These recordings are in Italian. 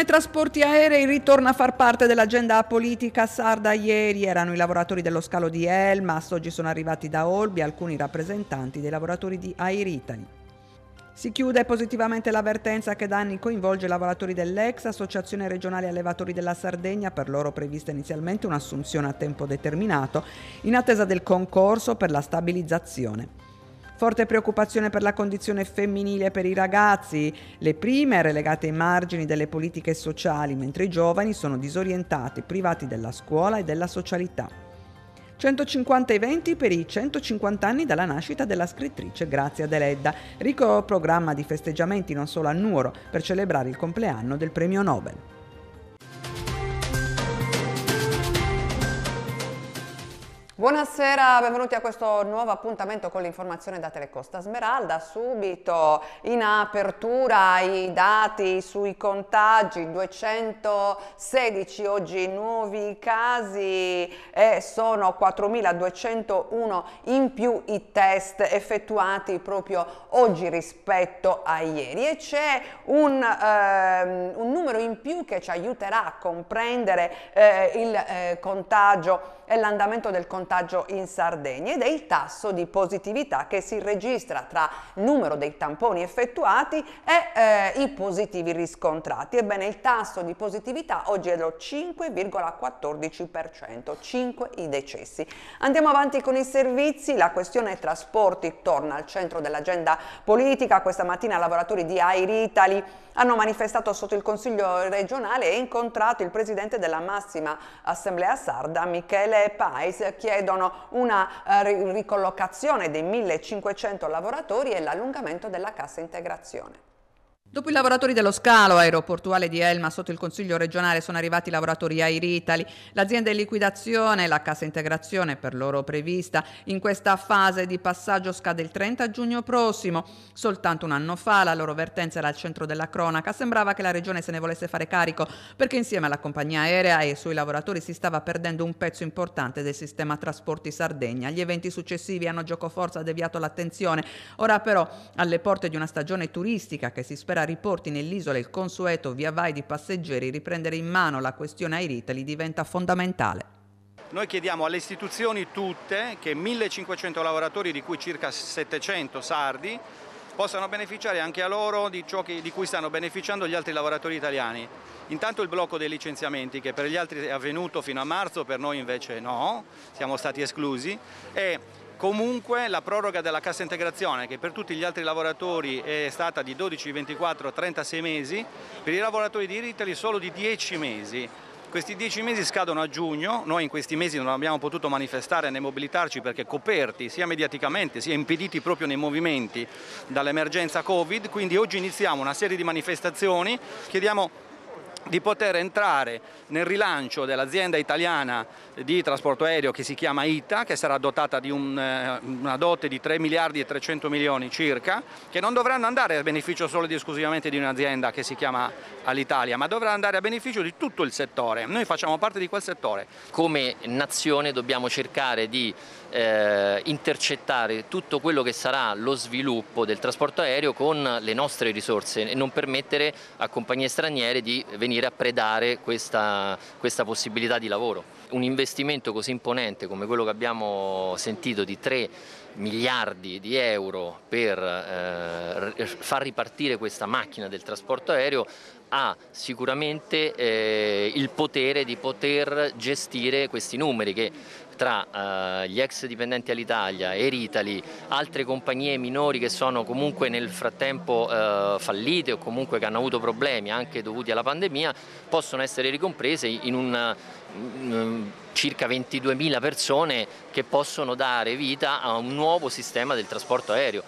Commissione Trasporti Aerei ritorna a far parte dell'agenda politica sarda. Ieri erano i lavoratori dello scalo di Elmas, oggi sono arrivati da Olbia alcuni rappresentanti dei lavoratori di Air Italy. Si chiude positivamente l'avvertenza che da anni coinvolge i lavoratori dell'ex Associazione Regionale Allevatori della Sardegna, per loro prevista inizialmente un'assunzione a tempo determinato, in attesa del concorso per la stabilizzazione. Forte preoccupazione per la condizione femminile per i ragazzi, le prime relegate ai margini delle politiche sociali, mentre i giovani sono disorientati, privati della scuola e della socialità. 150 eventi per i 150 anni dalla nascita della scrittrice Grazia Deledda, ricco programma di festeggiamenti non solo a Nuoro per celebrare il compleanno del premio Nobel. Buonasera, benvenuti a questo nuovo appuntamento con l'informazione da Telecosta Smeralda. Subito in apertura i dati sui contagi, 216 oggi nuovi casi e sono 4.201 in più i test effettuati proprio oggi rispetto a ieri e c'è un, eh, un, numero in più che ci aiuterà a comprendere eh, il eh, contagio e l'andamento del contagio contagio in Sardegna ed è il tasso di positività che si registra tra il numero dei tamponi effettuati e eh, i positivi riscontrati. Ebbene, il tasso di positività oggi è dello 5,14%, 5 i decessi. Andiamo avanti con i servizi, la questione trasporti torna al centro dell'agenda politica. Questa mattina lavoratori di Air Italy hanno manifestato sotto il Consiglio regionale e incontrato il presidente della massima assemblea sarda Michele Pais, chiede prevedono una eh, ricollocazione dei 1500 lavoratori e l'allungamento della cassa integrazione. Dopo i lavoratori dello scalo aeroportuale di Elma sotto il Consiglio regionale sono arrivati i lavoratori Air Italy. L'azienda in liquidazione, la cassa integrazione per loro prevista in questa fase di passaggio scade il 30 giugno prossimo. Soltanto un anno fa la loro vertenza era al centro della cronaca. Sembrava che la regione se ne volesse fare carico perché insieme alla compagnia aerea e ai suoi lavoratori si stava perdendo un pezzo importante del sistema trasporti Sardegna. Gli eventi successivi hanno giocoforza deviato l'attenzione. Ora però alle porte di una stagione turistica che si spera Matera riporti nell'isola il consueto via vai di passeggeri, riprendere in mano la questione Air Italy diventa fondamentale. Noi chiediamo alle istituzioni tutte che 1500 lavoratori, di cui circa 700 sardi, possano beneficiare anche a loro di ciò che, di cui stanno beneficiando gli altri lavoratori italiani. Intanto il blocco dei licenziamenti che per gli altri è avvenuto fino a marzo, per noi invece no, siamo stati esclusi e Comunque la proroga della cassa integrazione che per tutti gli altri lavoratori è stata di 12, 24, 36 mesi, per i lavoratori di Ritali solo di 10 mesi. Questi 10 mesi scadono a giugno, noi in questi mesi non abbiamo potuto manifestare né mobilitarci perché coperti sia mediaticamente sia impediti proprio nei movimenti dall'emergenza Covid, quindi oggi iniziamo una serie di manifestazioni, chiediamo di poter entrare nel rilancio dell'azienda italiana di trasporto aereo che si chiama ITA, che sarà dotata di un, eh, una dote di 3 miliardi e 300 milioni circa, che non dovranno andare a beneficio solo ed esclusivamente di un'azienda che si chiama Alitalia, ma dovrà andare a beneficio di tutto il settore. Noi facciamo parte di quel settore. Come nazione dobbiamo cercare di eh, intercettare tutto quello che sarà lo sviluppo del trasporto aereo con le nostre risorse e non permettere a compagnie straniere di venire venire a predare questa, questa possibilità di lavoro. Un investimento così imponente come quello che abbiamo sentito di 3 miliardi di euro per eh, far ripartire questa macchina del trasporto aereo ha sicuramente eh, il potere di poter gestire questi numeri che tra eh, gli ex dipendenti all'Italia, Eritali, altre compagnie minori che sono comunque nel frattempo eh, fallite o comunque che hanno avuto problemi anche dovuti alla pandemia, possono essere ricomprese in un mm, mm, circa 22.000 persone che possono dare vita a un nuovo sistema del trasporto aereo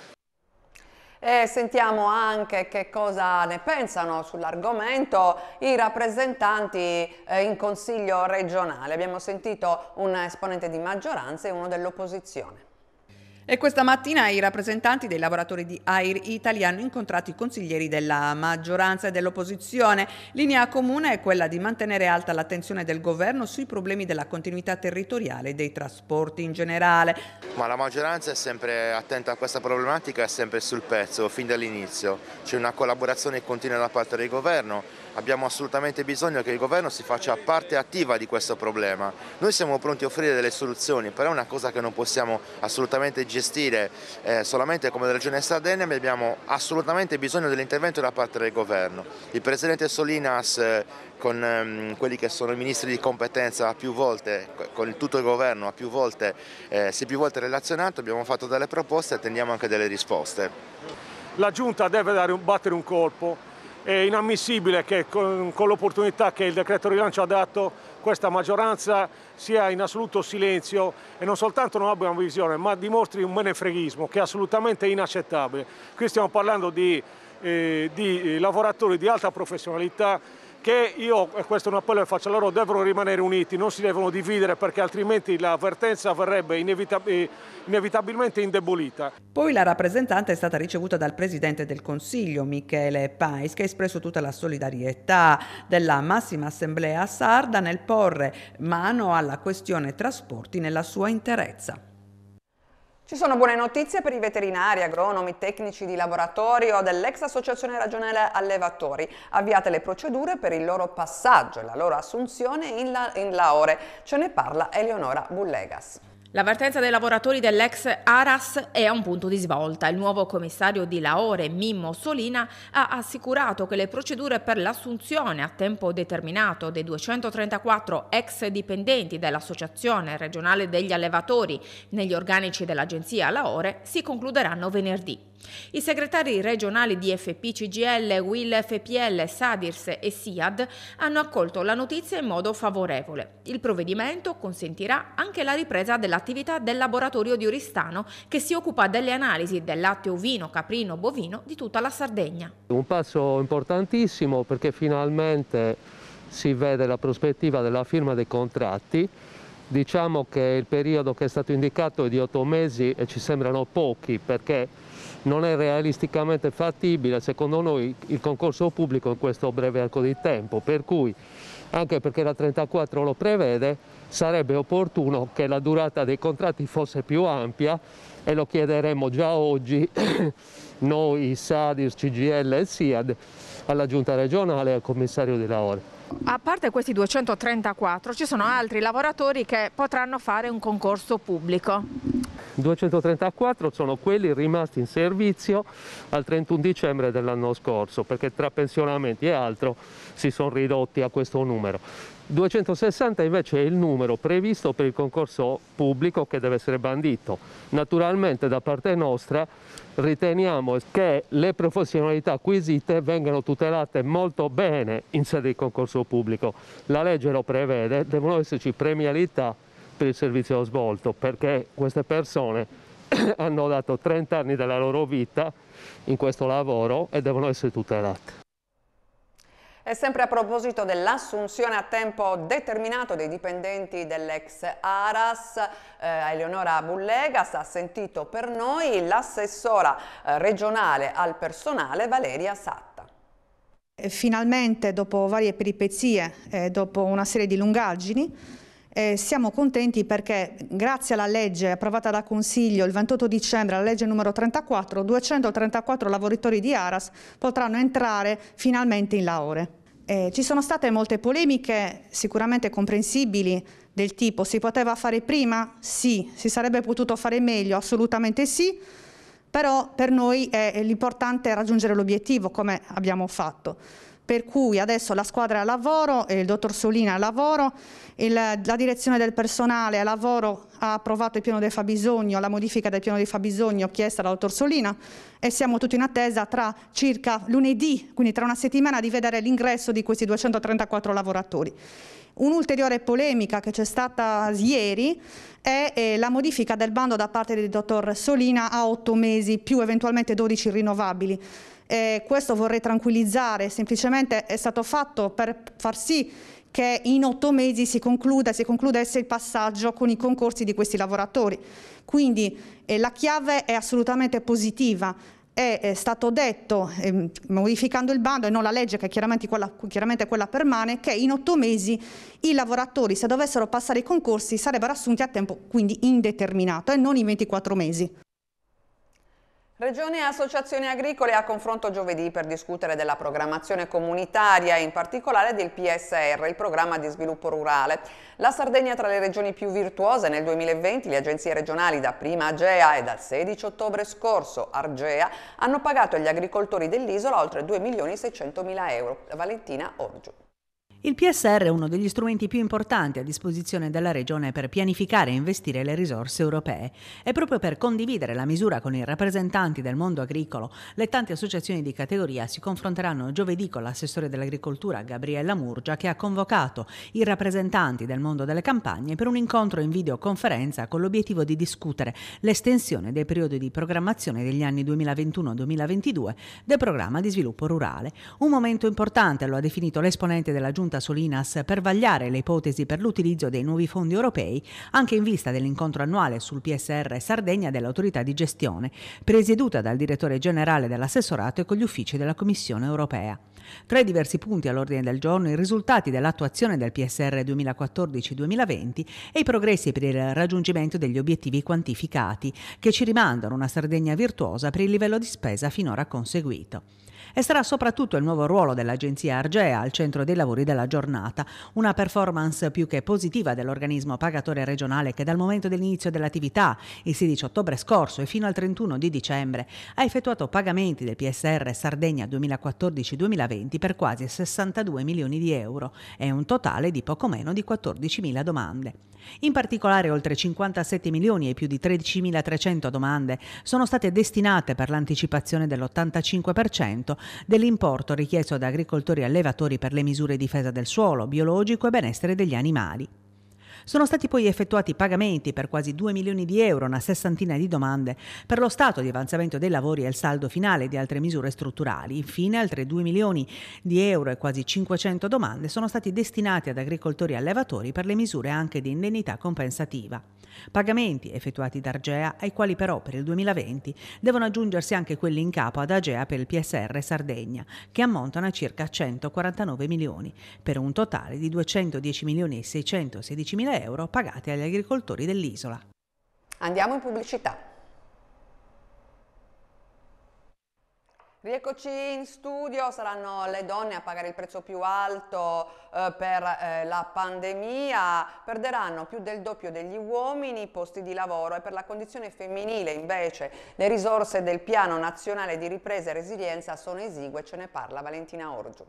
e sentiamo anche che cosa ne pensano sull'argomento i rappresentanti eh, in Consiglio regionale. Abbiamo sentito un esponente di maggioranza e uno dell'opposizione. E questa mattina i rappresentanti dei lavoratori di Air Italia hanno incontrato i consiglieri della maggioranza e dell'opposizione. Linea comune è quella di mantenere alta l'attenzione del governo sui problemi della continuità territoriale e dei trasporti in generale. Ma la maggioranza è sempre attenta a questa problematica, è sempre sul pezzo, fin dall'inizio. C'è una collaborazione continua da parte del governo abbiamo assolutamente bisogno che il governo si faccia parte attiva di questo problema. Noi siamo pronti a offrire delle soluzioni, però è una cosa che non possiamo assolutamente gestire eh, solamente come Regione Sardegna, ma abbiamo assolutamente bisogno dell'intervento da parte del governo. Il Presidente Solinas eh, con ehm, quelli che sono i ministri di competenza a più volte, con tutto il governo a più volte, eh, si è più volte relazionato, abbiamo fatto delle proposte e attendiamo anche delle risposte. La Giunta deve dare un, battere un colpo è inammissibile che con, con l'opportunità che il decreto rilancio ha dato questa maggioranza sia in assoluto silenzio e non soltanto non abbia una visione ma dimostri un benefreghismo che è assolutamente inaccettabile. Qui stiamo parlando di, eh, di eh, lavoratori di alta professionalità che io, e questo è un appello che faccio a loro, devono rimanere uniti, non si devono dividere perché altrimenti l'avvertenza verrebbe inevitab- eh, inevitabilmente indebolita. Poi la rappresentante è stata ricevuta dal Presidente del Consiglio, Michele Pais, che ha espresso tutta la solidarietà della massima assemblea sarda nel porre mano alla questione trasporti nella sua interezza. Ci sono buone notizie per i veterinari, agronomi, tecnici di laboratorio dell'ex associazione regionale allevatori. Avviate le procedure per il loro passaggio e la loro assunzione in, la, in laore. Ce ne parla Eleonora Bullegas. L'avvertenza dei lavoratori dell'ex Aras è a un punto di svolta. Il nuovo commissario di Lahore, Mimmo Solina, ha assicurato che le procedure per l'assunzione a tempo determinato dei 234 ex dipendenti dell'Associazione regionale degli allevatori negli organici dell'agenzia Lahore si concluderanno venerdì. I segretari regionali di FP, CGL, WIL FPL, SADIRS e SIAD hanno accolto la notizia in modo favorevole. Il provvedimento consentirà anche la ripresa dell'attività del laboratorio di Oristano che si occupa delle analisi del latte ovino, caprino, bovino di tutta la Sardegna. Un passo importantissimo perché finalmente si vede la prospettiva della firma dei contratti Diciamo che il periodo che è stato indicato è di otto mesi e ci sembrano pochi perché non è realisticamente fattibile secondo noi il concorso pubblico in questo breve arco di tempo, per cui anche perché la 34 lo prevede sarebbe opportuno che la durata dei contratti fosse più ampia e lo chiederemo già oggi noi, SADIS, CGL e SIAD alla giunta regionale e al commissario di lavoro. A parte questi 234 ci sono altri lavoratori che potranno fare un concorso pubblico. 234 sono quelli rimasti in servizio al 31 dicembre dell'anno scorso, perché tra pensionamenti e altro si sono ridotti a questo numero. 260 invece è il numero previsto per il concorso pubblico che deve essere bandito. Naturalmente da parte nostra riteniamo che le professionalità acquisite vengano tutelate molto bene in sede di concorso pubblico. La legge lo prevede, devono esserci premialità per il servizio svolto, perché queste persone hanno dato 30 anni della loro vita in questo lavoro e devono essere tutelate. E sempre a proposito dell'assunzione a tempo determinato dei dipendenti dell'ex Aras, eh, Eleonora Bullegas ha sentito per noi l'assessora eh, regionale al personale Valeria Satta. Finalmente, dopo varie peripezie, eh, dopo una serie di lungaggini, eh, siamo contenti perché grazie alla legge approvata da Consiglio il 28 dicembre, la legge numero 34, 234 lavoratori di Aras potranno entrare finalmente in laure. Eh, ci sono state molte polemiche, sicuramente comprensibili, del tipo si poteva fare prima? Sì, si sarebbe potuto fare meglio? Assolutamente sì, però per noi è l'importante raggiungere l'obiettivo come abbiamo fatto per cui adesso la squadra è a lavoro, eh, il dottor Solina è a lavoro, il, la direzione del personale a lavoro ha approvato il piano del fabbisogno, la modifica del piano del fabbisogno chiesta dal dottor Solina e siamo tutti in attesa tra circa lunedì, quindi tra una settimana, di vedere l'ingresso di questi 234 lavoratori. Un'ulteriore polemica che c'è stata ieri è eh, la modifica del bando da parte del dottor Solina a 8 mesi più eventualmente 12 rinnovabili eh, questo vorrei tranquillizzare, semplicemente è stato fatto per far sì che in otto mesi si, concluda, si concludesse il passaggio con i concorsi di questi lavoratori. Quindi eh, la chiave è assolutamente positiva, è stato detto, ehm, modificando il bando e non la legge che chiaramente quella, chiaramente quella, permane, che in otto mesi i lavoratori se dovessero passare i concorsi sarebbero assunti a tempo quindi indeterminato e non in 24 mesi. Regione e associazioni agricole a confronto giovedì per discutere della programmazione comunitaria e in particolare del PSR, il programma di sviluppo rurale. La Sardegna tra le regioni più virtuose nel 2020, le agenzie regionali da prima Agea e dal 16 ottobre scorso Argea hanno pagato agli agricoltori dell'isola oltre 2.600.000 euro. Valentina Orgiu. Il PSR è uno degli strumenti più importanti a disposizione della Regione per pianificare e investire le risorse europee. E proprio per condividere la misura con i rappresentanti del mondo agricolo, le tante associazioni di categoria si confronteranno giovedì con l'assessore dell'agricoltura Gabriella Murgia che ha convocato i rappresentanti del mondo delle campagne per un incontro in videoconferenza con l'obiettivo di discutere l'estensione dei periodi di programmazione degli anni 2021-2022 del programma di sviluppo rurale. Un momento importante lo ha definito l'esponente della Giunta Giunta Solinas per vagliare le ipotesi per l'utilizzo dei nuovi fondi europei, anche in vista dell'incontro annuale sul PSR Sardegna dell'autorità di gestione, presieduta dal direttore generale dell'assessorato e con gli uffici della Commissione europea. Tra i diversi punti all'ordine del giorno i risultati dell'attuazione del PSR 2014-2020 e i progressi per il raggiungimento degli obiettivi quantificati, che ci rimandano una Sardegna virtuosa per il livello di spesa finora conseguito. E sarà soprattutto il nuovo ruolo dell'agenzia Argea al centro dei lavori della giornata, una performance più che positiva dell'organismo pagatore regionale che dal momento dell'inizio dell'attività, il 16 ottobre scorso e fino al 31 di dicembre, ha effettuato pagamenti del PSR Sardegna 2014-2020 per quasi 62 milioni di euro e un totale di poco meno di 14.000 domande. In particolare oltre 57 milioni e più di 13.300 domande sono state destinate per l'anticipazione dell'85% dell'importo richiesto da agricoltori e allevatori per le misure difesa del suolo, biologico e benessere degli animali. Sono stati poi effettuati pagamenti per quasi 2 milioni di euro, una sessantina di domande, per lo stato di avanzamento dei lavori e il saldo finale di altre misure strutturali. Infine, altre 2 milioni di euro e quasi 500 domande sono stati destinati ad agricoltori e allevatori per le misure anche di indennità compensativa. Pagamenti effettuati da Argea, ai quali però per il 2020 devono aggiungersi anche quelli in capo ad Agea per il PSR Sardegna, che ammontano a circa 149 milioni, per un totale di 210 milioni e 616 mila 100.000 euro pagati agli agricoltori dell'isola. Andiamo in pubblicità. Rieccoci in studio, saranno le donne a pagare il prezzo più alto eh, per eh, la pandemia, perderanno più del doppio degli uomini i posti di lavoro e per la condizione femminile invece le risorse del piano nazionale di ripresa e resilienza sono esigue, ce ne parla Valentina Orgiu.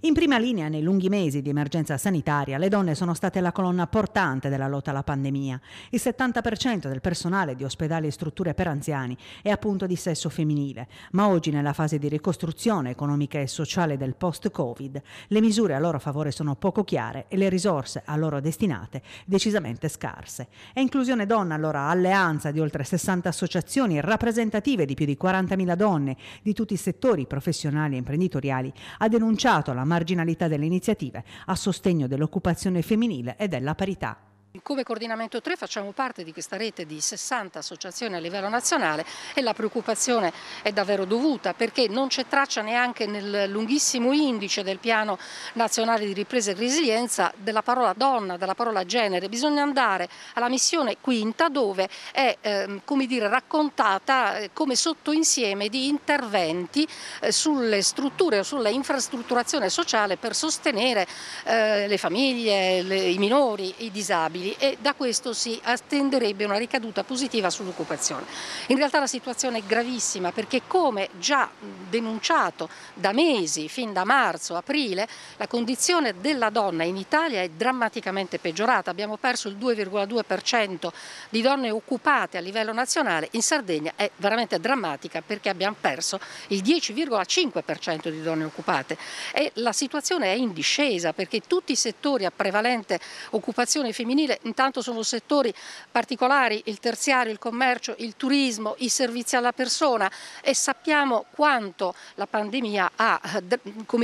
In prima linea nei lunghi mesi di emergenza sanitaria le donne sono state la colonna portante della lotta alla pandemia. Il 70% del personale di ospedali e strutture per anziani è appunto di sesso femminile, ma oggi nella fase di ricostruzione economica e sociale del post-Covid le misure a loro favore sono poco chiare e le risorse a loro destinate decisamente scarse. È Inclusione Donna allora alleanza di oltre 60 associazioni rappresentative di più di 40.000 donne di tutti i settori professionali e imprenditoriali ha denunciato la marginalità delle iniziative a sostegno dell'occupazione femminile e della parità. Come coordinamento 3 facciamo parte di questa rete di 60 associazioni a livello nazionale e la preoccupazione è davvero dovuta perché non c'è traccia neanche nel lunghissimo indice del piano nazionale di ripresa e resilienza della parola donna, della parola genere. Bisogna andare alla missione quinta dove è ehm, come dire, raccontata eh, come sottoinsieme di interventi eh, sulle strutture o sulla infrastrutturazione sociale per sostenere eh, le famiglie, i minori, i disabili mensili e da questo si attenderebbe una ricaduta positiva sull'occupazione. In realtà la situazione è gravissima perché come già denunciato da mesi, fin da marzo, aprile, la condizione della donna in Italia è drammaticamente peggiorata. Abbiamo perso il 2,2% di donne occupate a livello nazionale, in Sardegna è veramente drammatica perché abbiamo perso il 10,5% di donne occupate e la situazione è in discesa perché tutti i settori a prevalente occupazione femminile settori, intanto sono settori particolari, il terziario, il commercio, il turismo, i servizi alla persona e sappiamo quanto la pandemia ha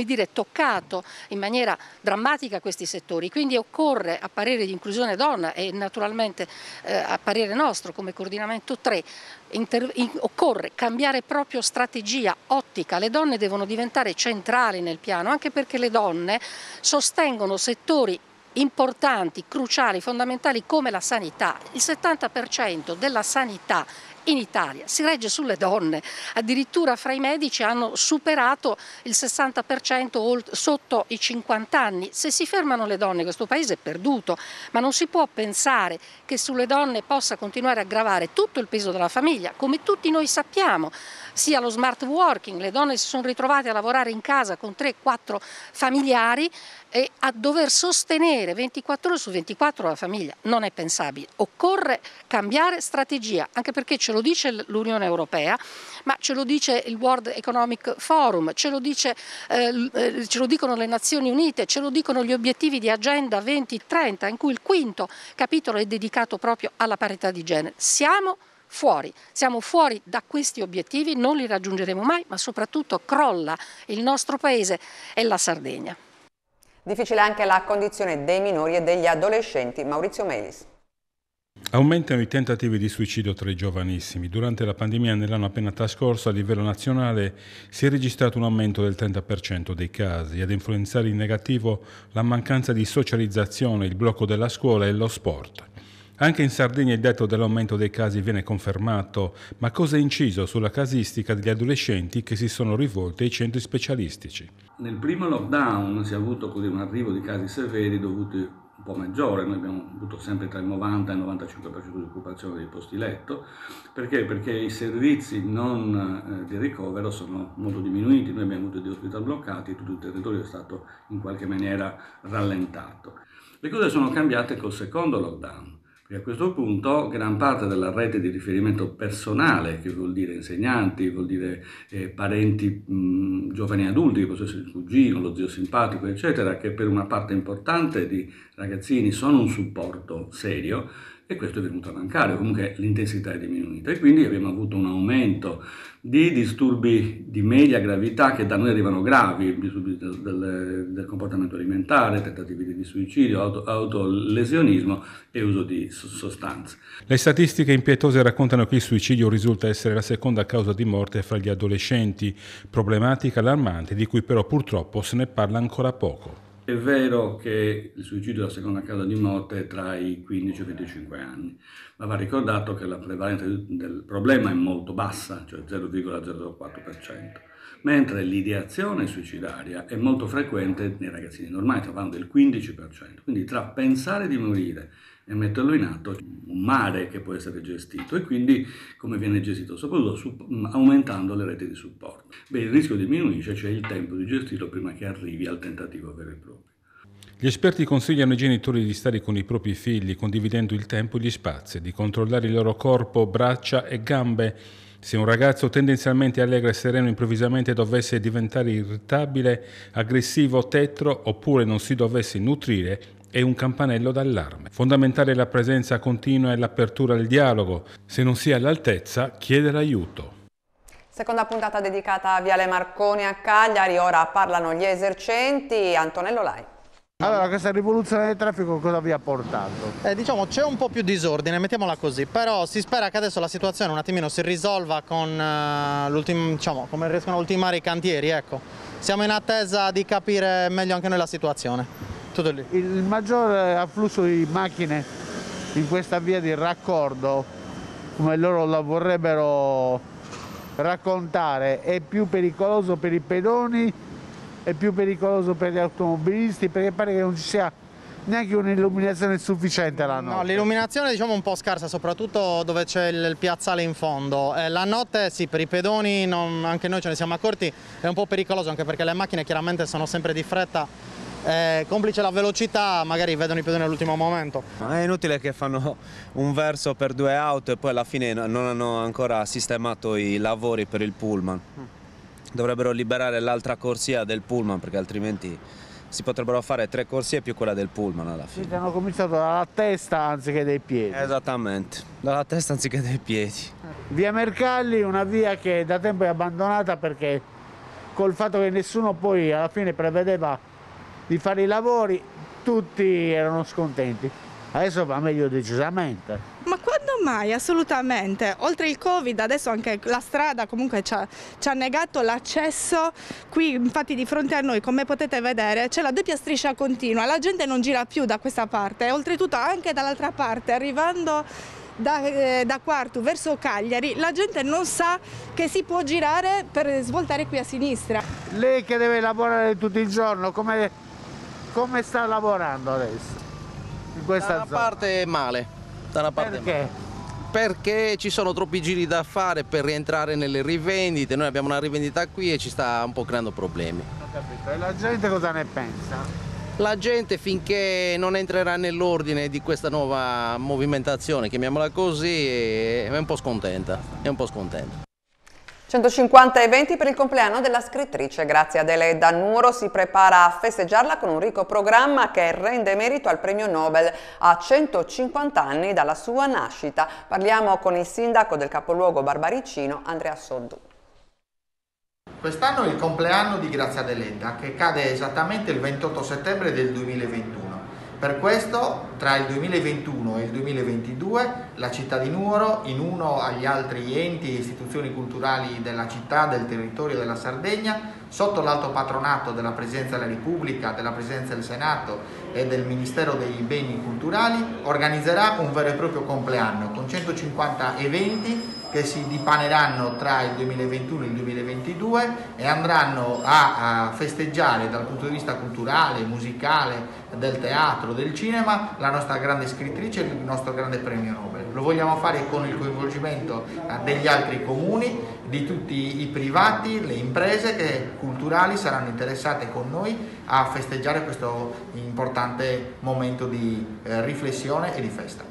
dire, toccato in maniera drammatica questi settori. Quindi occorre a parere di inclusione donna e naturalmente eh, a parere nostro come coordinamento 3 occorre cambiare proprio strategia ottica, le donne devono diventare centrali nel piano anche perché le donne sostengono settori importanti, cruciali, fondamentali come la sanità. Il 70% della sanità in Italia si regge sulle donne, addirittura fra i medici hanno superato il 60% sotto i 50 anni. Se si fermano le donne questo paese è perduto, ma non si può pensare che sulle donne possa continuare a gravare tutto il peso della famiglia, come tutti noi sappiamo sia lo smart working, le donne si sono ritrovate a lavorare in casa con 3-4 familiari e a dover sostenere 24 ore su 24 la famiglia non è pensabile. Occorre cambiare strategia, anche perché ce lo dice l'Unione Europea, ma ce lo dice il World Economic Forum, ce lo, dice, eh, eh ce lo dicono le Nazioni Unite, ce lo dicono gli obiettivi di Agenda 2030, in cui il quinto capitolo è dedicato proprio alla parità di genere. Siamo fuori, siamo fuori da questi obiettivi, non li raggiungeremo mai, ma soprattutto crolla il nostro paese e la Sardegna. Difficile anche la condizione dei minori e degli adolescenti. Maurizio Melis. Aumentano i tentativi di suicidio tra i giovanissimi. Durante la pandemia nell'anno appena trascorso a livello nazionale si è registrato un aumento del 30% dei casi, ad influenzare in negativo la mancanza di socializzazione, il blocco della scuola e lo sport. Anche in Sardegna il dato dell'aumento dei casi viene confermato, ma cosa è inciso sulla casistica degli adolescenti che si sono rivolti ai centri specialistici? Nel primo lockdown si è avuto così un arrivo di casi severi dovuti un po' maggiore, noi abbiamo avuto sempre tra il 90 e il 95% di occupazione dei posti letto, perché? Perché i servizi non eh, di ricovero sono molto diminuiti, noi abbiamo avuto dei ospedali bloccati e tutto il territorio è stato in qualche maniera rallentato. Le cose sono cambiate col secondo lockdown, e a questo punto gran parte della rete di riferimento personale, che vuol dire insegnanti, vuol dire eh, parenti mh, giovani adulti, che possono essere il cugino, lo zio simpatico, eccetera, che per una parte importante di ragazzini sono un supporto serio, e questo è venuto a mancare, comunque l'intensità è diminuita e quindi abbiamo avuto un aumento di disturbi di media gravità che da noi arrivano gravi, disturbi del, del, del comportamento alimentare, tentativi di suicidio, auto, autolesionismo e uso di sostanze. Le statistiche impietose raccontano che il suicidio risulta essere la seconda causa di morte fra gli adolescenti, problematica allarmante di cui però purtroppo se ne parla ancora poco è vero che il suicidio della seconda causa di morte è tra i 15 e i 25 anni, ma va ricordato che la prevalenza del problema è molto bassa, cioè 0,04%, mentre l'ideazione suicidaria è molto frequente nei ragazzini normali, stiamo parlando del 15%, quindi tra pensare di morire e metterlo in atto un mare che può essere gestito e quindi come viene gestito, soprattutto aumentando le reti di supporto. Beh, il rischio diminuisce, c'è cioè il tempo di gestirlo prima che arrivi al tentativo vero e proprio. Gli esperti consigliano ai genitori di stare con i propri figli, condividendo il tempo e gli spazi, di controllare il loro corpo, braccia e gambe. Se un ragazzo tendenzialmente allegro e sereno improvvisamente dovesse diventare irritabile, aggressivo, tetro oppure non si dovesse nutrire, è un campanello d'allarme. Fondamentale è la presenza continua e l'apertura al dialogo. Se non si è all'altezza, chiedere aiuto. Seconda puntata dedicata a Viale Marconi a Cagliari, ora parlano gli esercenti, Antonello Lai. Allora, questa rivoluzione del traffico cosa vi ha portato? Eh, diciamo c'è un po' più disordine, mettiamola così, però si spera che adesso la situazione un attimino si risolva con uh, diciamo, come riescono a ultimare i cantieri, ecco. Siamo in attesa di capire meglio anche noi la situazione. Tutto lì. Il maggior eh, afflusso di macchine in questa via di raccordo, come loro la vorrebbero raccontare è più pericoloso per i pedoni, è più pericoloso per gli automobilisti, perché pare che non ci sia neanche un'illuminazione sufficiente la notte. No, l'illuminazione diciamo, è diciamo, un po' scarsa, soprattutto dove c'è il, piazzale in fondo. Eh, la notte sì, per i pedoni, non, anche noi ce ne siamo accorti, è un po' pericoloso anche perché le macchine chiaramente sono sempre di fretta eh, complice la velocità magari vedono i pedoni all'ultimo momento. È inutile che fanno un verso per due auto e poi alla fine non hanno ancora sistemato i lavori per il pullman. Mm. Dovrebbero liberare l'altra corsia del pullman perché altrimenti si potrebbero fare tre corsie più quella del pullman alla fine. Quindi hanno cominciato dalla testa anziché dai piedi. Esattamente, dalla testa anziché dai piedi. Via Mercalli, una via che da tempo è abbandonata perché col fatto che nessuno poi alla fine prevedeva di fare i lavori, tutti erano scontenti. Adesso va meglio decisamente. Ma quando mai? Assolutamente. Oltre il Covid, adesso anche la strada comunque ci ha, ci ha negato l'accesso. Qui infatti di fronte a noi, come potete vedere, c'è la doppia striscia continua. La gente non gira più da questa parte oltretutto anche dall'altra parte, arrivando da, eh, da Quartu verso Cagliari, la gente non sa che si può girare per svoltare qui a sinistra. Lei che deve lavorare tutto il giorno, come come sta lavorando adesso? In questa da una zona? parte male. Da una parte Perché? Male perché ci sono troppi giri da fare per rientrare nelle rivendite, noi abbiamo una rivendita qui e ci sta un po' creando problemi. E la gente cosa ne pensa? La gente finché non entrerà nell'ordine di questa nuova movimentazione, chiamiamola così, è un po' scontenta, è un po' scontenta. 150 eventi per il compleanno della scrittrice. Grazie Adele Danuro si prepara a festeggiarla con un ricco programma che rende merito al premio Nobel a 150 anni dalla sua nascita. Parliamo con il sindaco del capoluogo barbaricino Andrea Soddu. Quest'anno è il compleanno di Grazia Deledda che cade esattamente il 28 settembre del 2021 per questo tra il 2021 e il 2022 la città di Nuoro, in uno agli altri enti e istituzioni culturali della città, del territorio della Sardegna, sotto l'alto patronato della Presidenza della Repubblica, della Presidenza del Senato e del Ministero dei Beni Culturali, organizzerà un vero e proprio compleanno con 150 eventi che si dipaneranno tra il 2021 e il 2022 e andranno a, a festeggiare dal punto di vista culturale, musicale, del teatro, del cinema, la nostra grande scrittrice e il nostro grande premio Nobel. Lo vogliamo fare con il coinvolgimento eh, degli altri comuni, di tutti i privati, le imprese che, culturali saranno interessate con noi a festeggiare questo importante momento di eh, riflessione e di festa.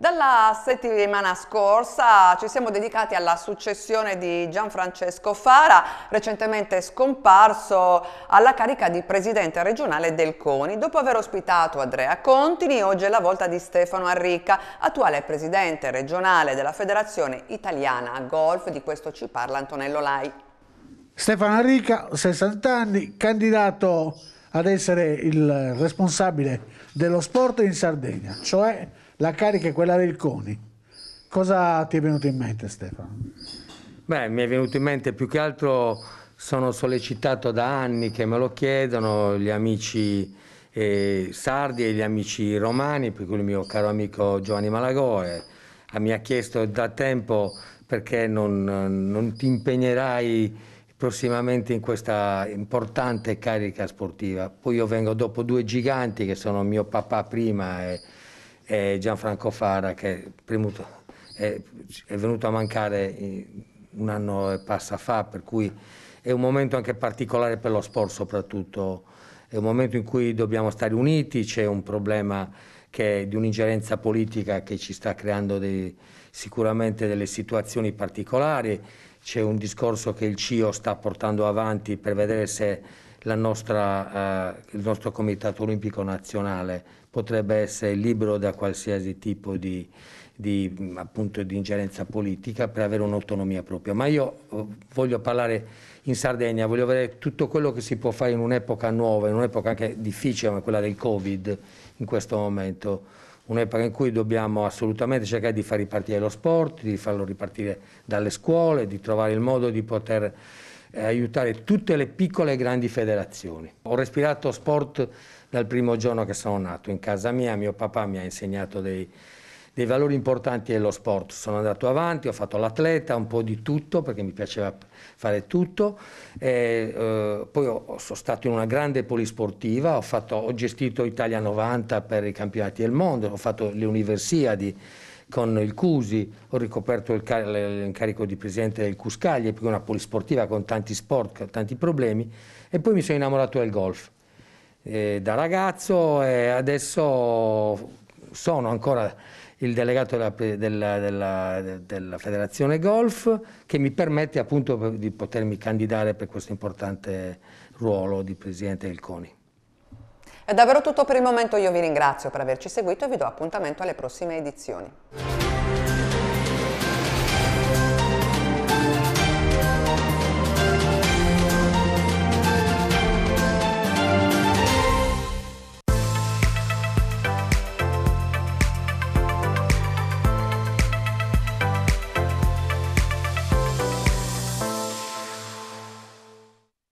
Dalla settimana scorsa ci siamo dedicati alla successione di Gianfrancesco Fara, recentemente scomparso alla carica di presidente regionale del CONI. Dopo aver ospitato Andrea Contini, oggi è la volta di Stefano Arricca, attuale presidente regionale della Federazione Italiana Golf, di questo ci parla Antonello Lai. Stefano Arricca, 60 anni, candidato ad essere il responsabile dello sport in Sardegna, cioè la carica è quella del CONI. Cosa ti è venuto in mente Stefano? Beh, mi è venuto in mente più che altro sono sollecitato da anni che me lo chiedono gli amici eh, sardi e gli amici romani, per cui il mio caro amico Giovanni Malagoe eh, mi ha chiesto da tempo perché non, non ti impegnerai prossimamente in questa importante carica sportiva. Poi io vengo dopo due giganti che sono mio papà prima e e Gianfranco Fara che è, è venuto a mancare un anno e passa fa, per cui è un momento anche particolare per lo sport soprattutto, è un momento in cui dobbiamo stare uniti, c'è un problema che è di un'ingerenza politica che ci sta creando dei, sicuramente delle situazioni particolari, c'è un discorso che il CIO sta portando avanti per vedere se nostra, eh, il nostro Comitato Olimpico Nazionale potrebbe essere libero da qualsiasi tipo di, di, appunto, di ingerenza politica per avere un'autonomia propria. Ma io eh, voglio parlare in Sardegna, voglio vedere tutto quello che si può fare in un'epoca nuova, in un'epoca anche difficile come quella del Covid in questo momento un'epoca in cui dobbiamo assolutamente cercare di far ripartire lo sport, di farlo ripartire dalle scuole, di trovare il modo di poter eh, aiutare tutte le piccole e grandi federazioni. Ho respirato sport dal primo giorno che sono nato. In casa mia mio papà mi ha insegnato dei, dei valori importanti dello sport. Sono andato avanti, ho fatto l'atleta, un po' di tutto perché mi piaceva fare tutto. E, eh, poi ho, sono stato in una grande polisportiva, ho, fatto, ho gestito Italia 90 per i campionati del mondo, ho fatto le universiadi con il Cusi, ho ricoperto l'incarico di presidente del Cuscaglia, una polisportiva con tanti sport, con tanti problemi, e poi mi sono innamorato del golf eh, da ragazzo e adesso sono ancora il delegato della, della, della, della, federazione golf che mi permette appunto di potermi candidare per questo importante ruolo di presidente del CONI. È davvero tutto per il momento, io vi ringrazio per averci seguito e vi do appuntamento alle prossime edizioni.